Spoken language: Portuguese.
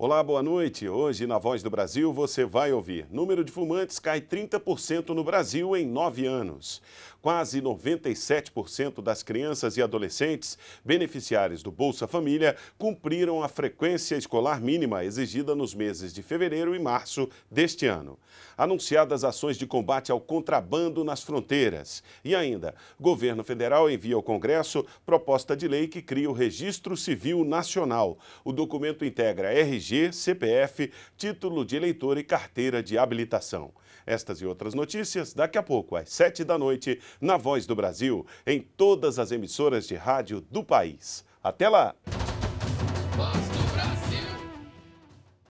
Olá, boa noite. Hoje, na Voz do Brasil, você vai ouvir: número de fumantes cai 30% no Brasil em nove anos. Quase 97% das crianças e adolescentes beneficiários do Bolsa Família cumpriram a frequência escolar mínima exigida nos meses de fevereiro e março deste ano. Anunciadas ações de combate ao contrabando nas fronteiras. E ainda, governo federal envia ao Congresso proposta de lei que cria o Registro Civil Nacional. O documento integra RG RG, CPF, título de eleitor e carteira de habilitação. Estas e outras notícias daqui a pouco, às 7 da noite, na Voz do Brasil, em todas as emissoras de rádio do país. Até lá!